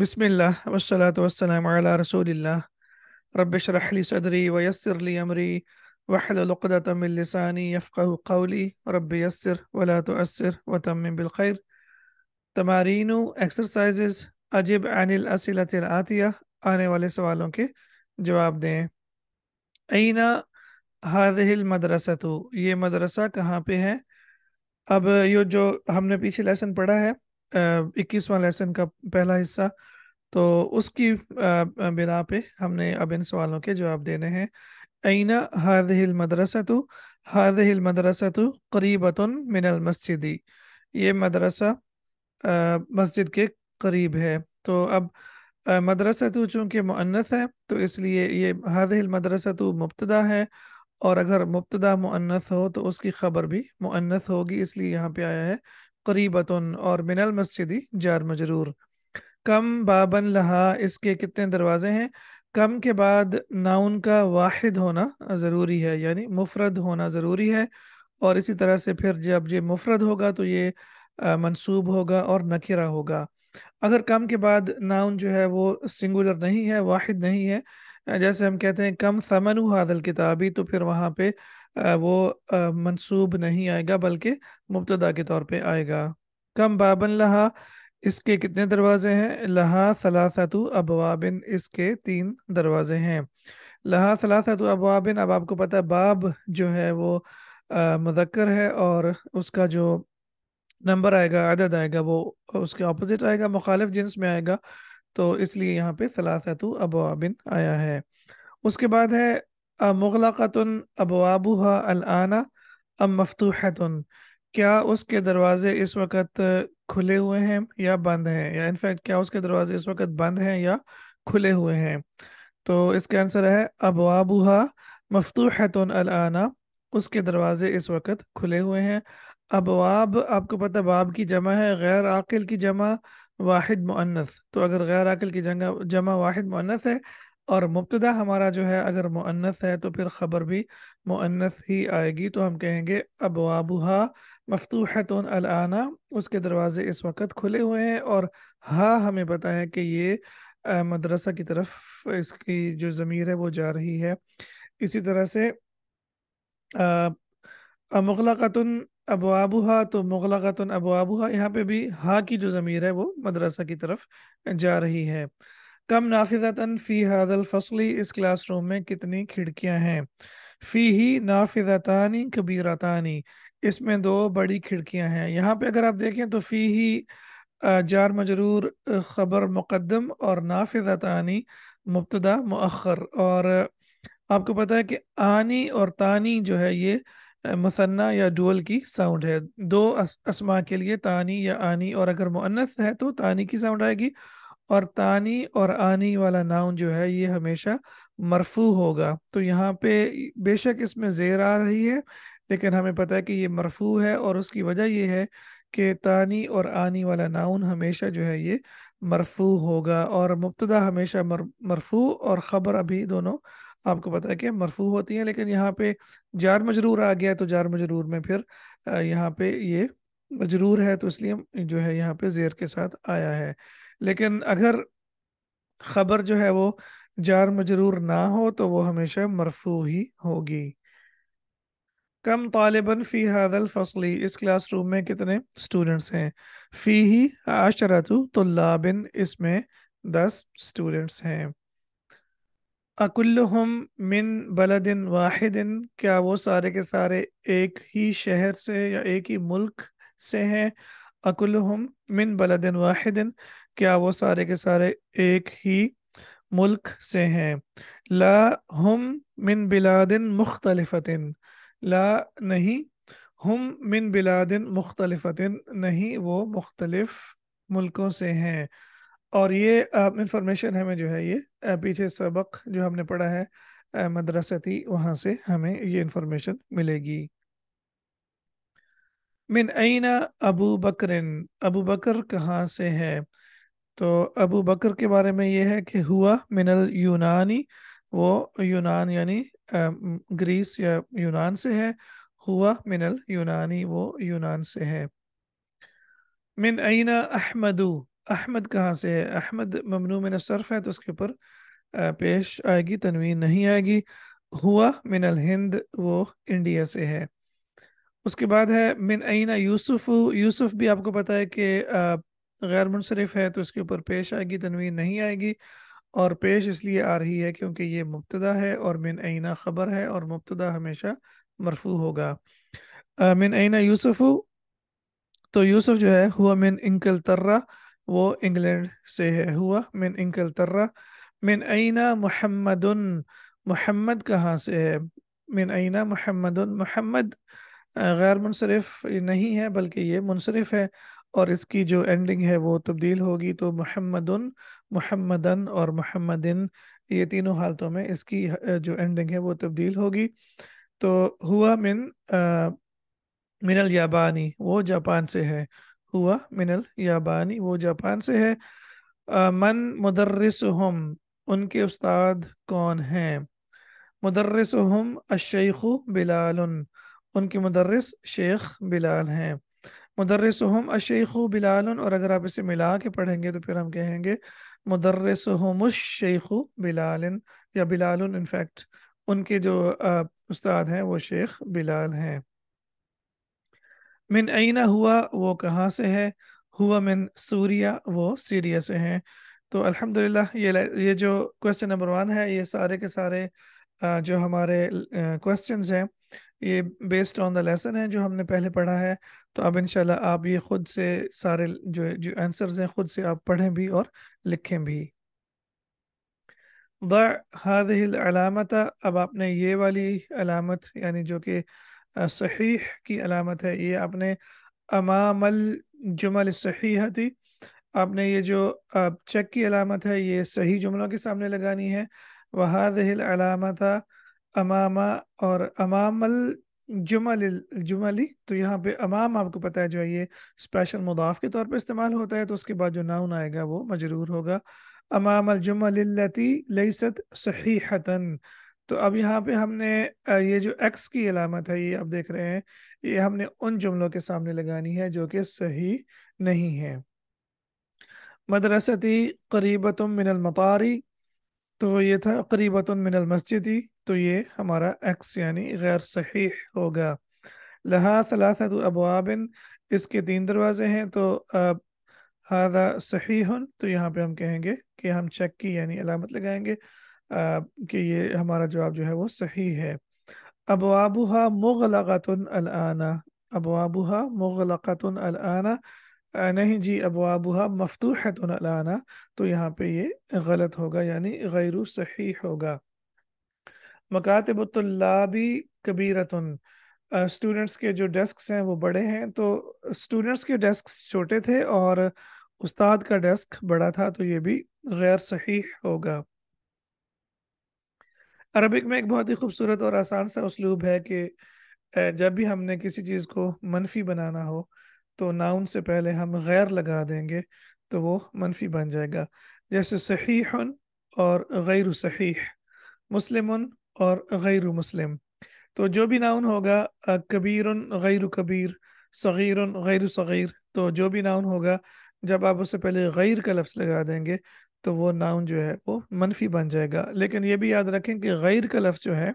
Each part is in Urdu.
بسم اللہ والصلاة وسلم علی رسول اللہ رب شرح لی صدری ویسر امری وحل لقدت من لسانی یفقہ قولی رب یسر ولا تؤسر تم بالخیر تمارین ایکسرسائزز عجب عن الاَََََََ العاتیہ آنے والے سوالوں کے جواب دیں اینا ہارل المدرسہ تو مدرسہ کہاں پہ ہے اب یہ جو ہم نے پیچھے لیسن پڑھا ہے اکیسواں لیسن کا پہلا حصہ تو اس کی بنا پہ ہم نے اب ان سوالوں کے جواب دینے ہیں مدرسہ تو ہار مدرسۃ قریب المسجدی یہ مدرسہ مسجد کے قریب ہے تو اب مدرسہ تو چونکہ معنت ہے تو اس لیے یہ ہارل مدرسۃ مبتدا ہے اور اگر مبتدا معنت ہو تو اس کی خبر بھی معنت ہوگی اس لیے یہاں پہ آیا ہے اور من المسجدی جار مجرور کم بابن لہا اس کے کتنے دروازے ہیں کم کے بعد ناؤن کا واحد ہونا ضروری ہے یعنی مفرد ہونا ضروری ہے اور اسی طرح سے پھر جب یہ مفرد ہوگا تو یہ منصوب ہوگا اور نکرہ ہوگا اگر کم کے بعد ناؤن جو ہے وہ سنگولر نہیں ہے واحد نہیں ہے جیسے ہم کہتے ہیں کم سمن و حادل کتابی تو پھر وہاں پہ وہ منصوب نہیں آئے گا بلکہ مبتدا کے طور پہ آئے گا کم بابن لہا اس کے کتنے دروازے ہیں لہا ثلاثت ابوابن اس کے تین دروازے ہیں لہا ثلاثت ابوابن اب آپ کو پتہ ہے باب جو ہے وہ مذکر ہے اور اس کا جو نمبر آئے گا عدد آئے گا وہ اس کے اپوزٹ آئے گا مخالف جنس میں آئے گا تو اس لیے یہاں پہ ثلاثت ابوابن آیا ہے اس کے بعد ہے مغلقتن ابوابہ الانا ام مفتوحتن اب کیا اس کے دروازے اس وقت کھلے ہوئے ہیں یا بند ہیں یا انفیکٹ کیا اس کے دروازے اس وقت بند ہیں یا کھلے ہوئے ہیں تو اس کے آنسر ہے ابوابہ مفتوحتن الانا اس کے دروازے اس وقت کھلے ہوئے ہیں ابواب آپ کو پتہ باب کی جمع ہے غیر عاقل کی جمع واحد معنث تو اگر غیر عاقل کی جگہ جمع واحد معنث ہے اور مبتدا ہمارا جو ہے اگر معنث ہے تو پھر خبر بھی معنث ہی آئے گی تو ہم کہیں گے ابوابہا مفتوحتون الانا العانہ اس کے دروازے اس وقت کھلے ہوئے ہیں اور ہاں ہمیں پتہ ہے کہ یہ مدرسہ کی طرف اس کی جو ضمیر ہے وہ جا رہی ہے اسی طرح سے مغلقتن ابوابہ تو مغل ابوابہ یہاں پہ بھی ہا کی جو ضمیر ہے وہ مدرسہ کی طرف جا رہی ہے کم نافذتن فی حاد الفصلی اس کلاس روم میں کتنی کھڑکیاں ہیں فی ہی نافذتانی کبیرتانی اس میں دو بڑی کھڑکیاں ہیں یہاں پہ اگر آپ دیکھیں تو فی ہی جار مجرور خبر مقدم اور نافذتانی مبتدا مؤخر اور آپ کو پتہ ہے کہ آنی اور تانی جو ہے یہ مثنا یا ڈول کی ساؤنڈ ہے دو اسما کے لیے تانی یا آنی اور اگر مؤنث ہے تو تانی کی ساؤنڈ آئے گی اور تانی اور آنی والا ناؤن جو ہے یہ ہمیشہ مرفو ہوگا تو یہاں پہ بے شک اس میں زیر آ رہی ہے لیکن ہمیں پتہ ہے کہ یہ مرفو ہے اور اس کی وجہ یہ ہے کہ تانی اور آنی والا ناؤن ہمیشہ جو ہے یہ مرفو ہوگا اور مبتدا ہمیشہ مرفو اور خبر ابھی دونوں آپ کو پتا ہے کہ مرفوع ہوتی ہیں لیکن یہاں پہ جار مجرور آ گیا تو جار مجرور میں پھر یہاں پہ یہ مجرور ہے تو اس لیے جو ہے یہاں پہ زیر کے ساتھ آیا ہے لیکن اگر خبر جو ہے وہ جار مجرور نہ ہو تو وہ ہمیشہ مرفوع ہی ہوگی کم طالباً فی هذا الفصل اس کلاس روم میں کتنے سٹوڈنٹس ہیں فی ہی عشرت طلاب اس میں دس سٹوڈنٹس ہیں اکلہم من بلدن واحد واحدن کیا وہ سارے کے سارے ایک ہی شہر سے یا ایک ہی ملک سے ہیں اکلہم من بلدن واحد واحدن کیا وہ سارے کے سارے ایک ہی ملک سے ہیں لا ہم من بلادن مختلف لا نہیں ہم من بلادن مختلف نہیں وہ مختلف ملکوں سے ہیں اور یہ انفارمیشن ہمیں جو ہے یہ پیچھے سبق جو ہم نے پڑھا ہے مدرستی وہاں سے ہمیں یہ انفارمیشن ملے گی من عین ابو بکرن ابو بکر کہاں سے ہے تو ابو بکر کے بارے میں یہ ہے کہ ہوا من ال یونانی وہ یونان یعنی گریس یا یونان سے ہے ہوا من ال یونانی وہ یونان سے ہے من عین احمدو احمد کہاں سے ہے احمد ممنوع من الصرف ہے تو اس کے اوپر پیش آئے گی تنوین نہیں آئے گی ہوا من الہند وہ انڈیا سے ہے اس کے بعد ہے من عینہ یوسف یوسف بھی آپ کو پتا ہے کہ غیر منصرف ہے تو اس کے اوپر پیش آئے گی تنوین نہیں آئے گی اور پیش اس لیے آ رہی ہے کیونکہ یہ مبتدا ہے اور من عینہ خبر ہے اور مبتدا ہمیشہ مرفوع ہوگا من عینہ یوسف تو یوسف جو ہے ہوا من انکل ترہ وہ انگلینڈ سے ہے ہوا من انکلترا من مین اینا محمد کہاں سے ہے من آئینہ محمد محمد غیر منصرف نہیں ہے بلکہ یہ منصرف ہے اور اس کی جو اینڈنگ ہے وہ تبدیل ہوگی تو محمد محمدن اور محمدن یہ تینوں حالتوں میں اس کی جو اینڈنگ ہے وہ تبدیل ہوگی تو ہوا من من الیابانی وہ جاپان سے ہے ہوا من الیابانی وہ جاپان سے ہے من مدرسہم ان کے استاد کون ہیں مدرسہم الشیخ بلال ان کے مدرس شیخ بلال ہیں مدرسہم الشیخ بلال اور اگر آپ اسے ملا کے پڑھیں گے تو پھر ہم کہیں گے مدرسہم الشیخ بلال یا بلال انفیکٹ ان کے جو استاد ہیں وہ شیخ بلال ہیں من عینہ ہوا وہ کہاں سے ہے ہوا من سوریا وہ سیریا سے ہیں تو الحمد یہ یہ جو کوشچن نمبر ون ہے یہ سارے کے سارے جو ہمارے کوشچنز ہیں یہ بیسڈ آن دا لیسن ہے جو ہم نے پہلے پڑھا ہے تو اب انشاءاللہ آپ یہ خود سے سارے جو جو آنسرز ہیں خود سے آپ پڑھیں بھی اور لکھیں بھی ضع هذه العلامت اب آپ نے یہ والی علامت یعنی جو کہ صحیح کی علامت ہے یہ آپ نے امام الجمل صحیح تھی آپ نے یہ جو چیک کی علامت ہے یہ صحیح جملوں کے سامنے لگانی ہے وہادہ علامت اماما اور امام الجمل الجملی تو یہاں پہ امام آپ کو پتا ہے جو ہے یہ اسپیشل مضاف کے طور پہ استعمال ہوتا ہے تو اس کے بعد جو ناؤن آئے گا وہ مجرور ہوگا امام الجمل التی لیست صحیح تو اب یہاں پہ ہم نے یہ جو ایکس کی علامت ہے یہ آپ دیکھ رہے ہیں یہ ہم نے ان جملوں کے سامنے لگانی ہے جو کہ صحیح نہیں ہے مدرستی قریبۃ من المطاری تو یہ تھا قریبۃ من المسجدی تو یہ ہمارا ایکس یعنی غیر صحیح ہوگا لہا ثلاثت ابواب اس کے تین دروازے ہیں تو صحیح تو یہاں پہ ہم کہیں گے کہ ہم چیک کی یعنی علامت لگائیں گے کہ یہ ہمارا جواب جو ہے وہ صحیح ہے ابوابہ مغلقت الانا ابوابہ مغلقت الانا نہیں جی ابوابہ مفتوحت الانا تو یہاں پہ یہ غلط ہوگا یعنی غیر صحیح ہوگا مکاتب الطلابی کبیرتن اسٹوڈنٹس کے جو ڈیسکس ہیں وہ بڑے ہیں تو اسٹوڈنٹس کے ڈیسکس چھوٹے تھے اور استاد کا ڈیسک بڑا تھا تو یہ بھی غیر صحیح ہوگا عربک میں ایک بہت ہی خوبصورت اور آسان سا اسلوب ہے کہ جب بھی ہم نے کسی چیز کو منفی بنانا ہو تو ناؤن سے پہلے ہم غیر لگا دیں گے تو وہ منفی بن جائے گا جیسے صحیح اور غیر صحیح مسلم اور غیر مسلم تو جو بھی ناؤن ہوگا کبیر غیر کبیر صغیر غیر صغیر تو جو بھی ناؤن ہوگا جب آپ اس سے پہلے غیر کا لفظ لگا دیں گے تو وہ ناؤن جو ہے وہ منفی بن جائے گا لیکن یہ بھی یاد رکھیں کہ غیر کا لفظ جو ہے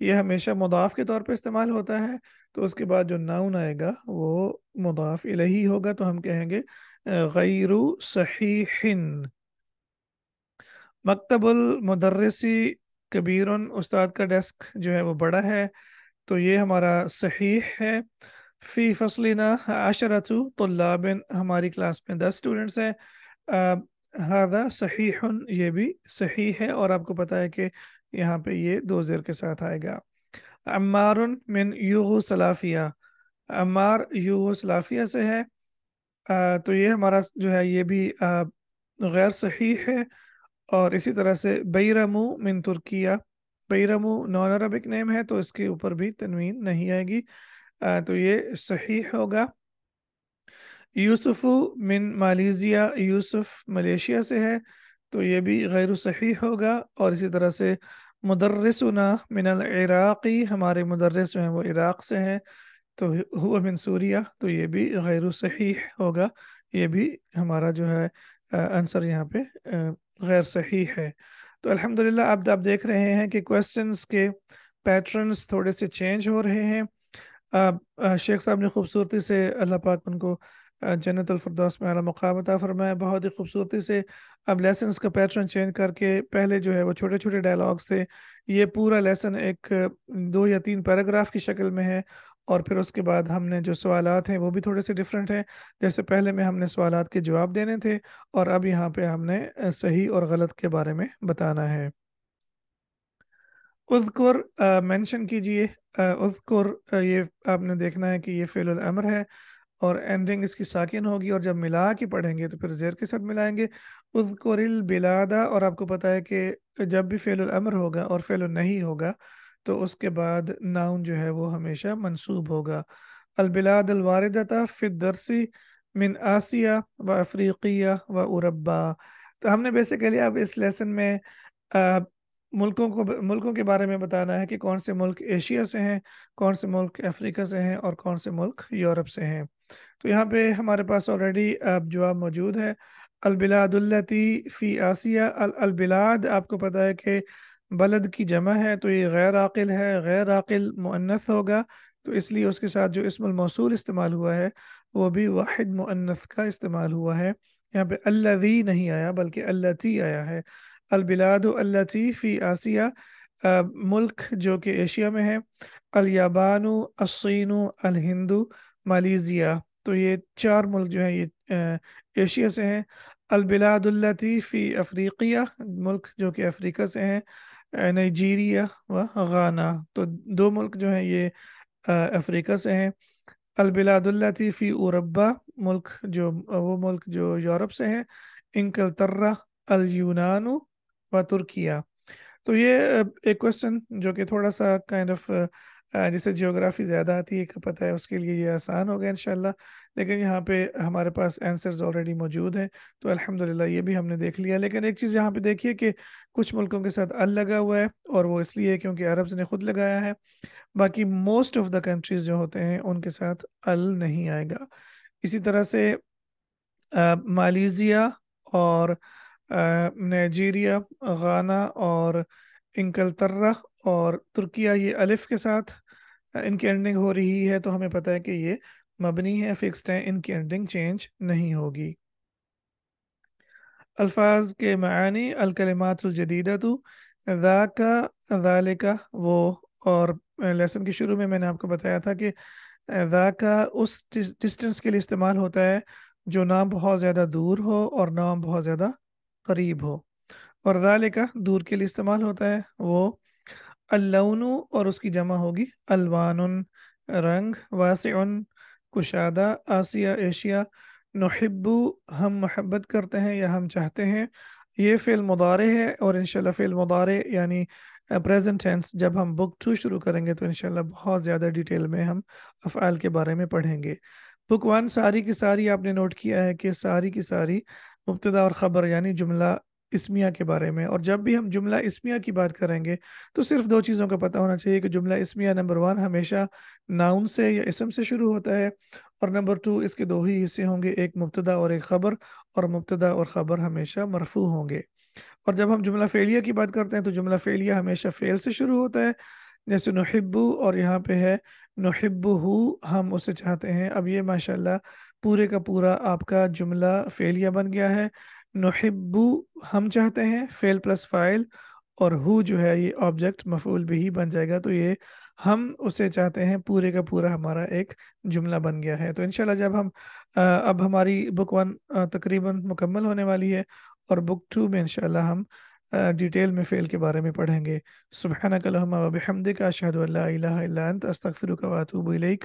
یہ ہمیشہ مضاف کے طور پہ استعمال ہوتا ہے تو اس کے بعد جو ناؤن آئے گا وہ مضاف الہی ہوگا تو ہم کہیں گے غیر صحیح مکتب المدرسی کبیرن استاد کا ڈیسک جو ہے وہ بڑا ہے تو یہ ہمارا صحیح ہے فی فصلنا عشرت طلاب ہماری کلاس میں دس اسٹوڈنٹس ہیں ہرضا صحیح یہ بھی صحیح ہے اور آپ کو پتہ ہے کہ یہاں پہ یہ دو زیر کے ساتھ آئے گا امار من یوہو صلافیہ امار یوہ سلافیہ صلافیہ سے ہے تو یہ ہمارا جو ہے یہ بھی غیر صحیح ہے اور اسی طرح سے بیرمو من ترکیہ بیرمو نان عربک نیم ہے تو اس کے اوپر بھی تنوین نہیں آئے گی تو یہ صحیح ہوگا یوسف من مالیزیا یوسف ملیشیا سے ہے تو یہ بھی غیر صحیح ہوگا اور اسی طرح سے مدرسنا من العراقی ہمارے مدرس جو ہیں وہ عراق سے ہیں تو ہوا من سوریا تو یہ بھی غیر صحیح ہوگا یہ بھی ہمارا جو ہے آنسر یہاں پہ غیر صحیح ہے تو الحمدللہ اب آپ آپ دیکھ رہے ہیں کہ کوشچنس کے پیٹرنز تھوڑے سے چینج ہو رہے ہیں شیخ صاحب نے خوبصورتی سے اللہ پاک ان کو جنت الفردوس میں اعلیٰ مقام عطا فرمائے بہت ہی خوبصورتی سے اب لیسنس کا پیٹرن چینج کر کے پہلے جو ہے وہ چھوٹے چھوٹے ڈائلاگس تھے یہ پورا لیسن ایک دو یا تین پیراگراف کی شکل میں ہے اور پھر اس کے بعد ہم نے جو سوالات ہیں وہ بھی تھوڑے سے ڈفرینٹ ہیں جیسے پہلے میں ہم نے سوالات کے جواب دینے تھے اور اب یہاں پہ ہم نے صحیح اور غلط کے بارے میں بتانا ہے اذکر مینشن کیجئے اذکر یہ آپ نے دیکھنا ہے کہ یہ فعل الامر ہے اور اینڈنگ اس کی ساکن ہوگی اور جب ملا کے پڑھیں گے تو پھر زیر کے ساتھ ملائیں گے اذکر البلادہ اور آپ کو پتہ ہے کہ جب بھی فعل الامر ہوگا اور فعل نہیں ہوگا تو اس کے بعد ناؤن جو ہے وہ ہمیشہ منصوب ہوگا البلاد الواردتا فی الدرسی من آسیہ و افریقیہ و اربا تو ہم نے بیسیکلی اب اس لیسن میں ملکوں کو ملکوں کے بارے میں بتانا ہے کہ کون سے ملک ایشیا سے ہیں کون سے ملک افریقہ سے ہیں اور کون سے ملک یورپ سے ہیں تو یہاں پہ ہمارے پاس آلریڈی اب جواب موجود ہے البلاد التی فی آسیہ البلاد آپ کو پتہ ہے کہ بلد کی جمع ہے تو یہ غیر عاقل ہے غیر عاقل معنث ہوگا تو اس لیے اس کے ساتھ جو اسم الموصول استعمال ہوا ہے وہ بھی واحد معنث کا استعمال ہوا ہے یہاں پہ اللہ نہیں آیا بلکہ اللہ آیا ہے البلاد تھی فی آسیہ ملک جو کہ ایشیا میں ہے الیابانو الصینو الہندو ملیزیا تو یہ چار ملک جو ہیں یہ ایشیا سے ہیں البلاد اللہ فی افریقیہ ملک جو کہ افریقہ سے ہیں نائجیریا غانا تو دو ملک جو ہیں یہ افریقہ سے ہیں البلاد تھی فی اوربا ملک جو وہ ملک جو یورپ سے ہیں انکلترہ ترہ و ترکیہ تو یہ ایک کوشچن جو کہ تھوڑا سا کائنڈ آف جیسے جیوگرافی زیادہ آتی ہے کہ پتہ ہے اس کے لیے یہ آسان ہو گیا انشاءاللہ لیکن یہاں پہ ہمارے پاس آنسرز آلریڈی موجود ہیں تو الحمدللہ یہ بھی ہم نے دیکھ لیا لیکن ایک چیز یہاں پہ دیکھیے کہ کچھ ملکوں کے ساتھ ال لگا ہوا ہے اور وہ اس لیے کیونکہ عربز نے خود لگایا ہے باقی موسٹ آف دا کنٹریز جو ہوتے ہیں ان کے ساتھ ال نہیں آئے گا اسی طرح سے مالیزیا اور نائجیریا غانا اور انکلترا اور ترکیہ یہ الف کے ساتھ ان کی اینڈنگ ہو رہی ہے تو ہمیں پتہ ہے کہ یہ مبنی ہے فکسڈ ہیں ان کی اینڈنگ چینج نہیں ہوگی الفاظ کے معنی الکلمات الجدیدہ تو ذاکا کا وہ اور لیسن کے شروع میں میں نے آپ کو بتایا تھا کہ ذاکا کا اس ڈسٹنس کے لیے استعمال ہوتا ہے جو نام بہت زیادہ دور ہو اور نام بہت زیادہ قریب ہو اور دور کے لیے استعمال ہوتا ہے وہ اور اس کی جمع ہوگی رنگ واسعن کشادہ ایشیا نحبو ہم محبت کرتے ہیں یا ہم چاہتے ہیں یہ فعل مدارے ہے اور انشاءاللہ فعل مدارے یعنی پریزنٹ ٹینس جب ہم بک ٹو شروع کریں گے تو انشاءاللہ بہت زیادہ ڈیٹیل میں ہم افعال کے بارے میں پڑھیں گے بک ون ساری کی ساری آپ نے نوٹ کیا ہے کہ ساری کی ساری مبتدا اور خبر یعنی جملہ اسمیہ کے بارے میں اور جب بھی ہم جملہ اسمیہ کی بات کریں گے تو صرف دو چیزوں کا پتہ ہونا چاہیے کہ جملہ اسمیہ نمبر ون ہمیشہ ناؤن سے یا اسم سے شروع ہوتا ہے اور نمبر ٹو اس کے دو ہی حصے ہوں گے ایک مبتدا اور ایک خبر اور مبتدا اور خبر ہمیشہ مرفوع ہوں گے اور جب ہم جملہ فعلیہ کی بات کرتے ہیں تو جملہ فعلیہ ہمیشہ فعل سے شروع ہوتا ہے جیسے نحبو اور یہاں پہ ہے نحب ہو ہم اسے چاہتے ہیں اب یہ ماشاء اللہ پورے کا پورا آپ کا جملہ فیل یا بن گیا ہے نحبو ہم چاہتے ہیں فیل پلس فائل اور ہو جو ہے یہ آبجیکٹ مفعول بھی بن جائے گا تو یہ ہم اسے چاہتے ہیں پورے کا پورا ہمارا ایک جملہ بن گیا ہے تو انشاءاللہ جب ہم اب ہماری بک ون تقریباً مکمل ہونے والی ہے اور بک ٹو میں انشاءاللہ ہم ڈیٹیل میں فیل کے بارے میں پڑھیں گے سبحانک اللہم و بحمدک اشہدو اللہ الہ الا انت استغفرک و الیک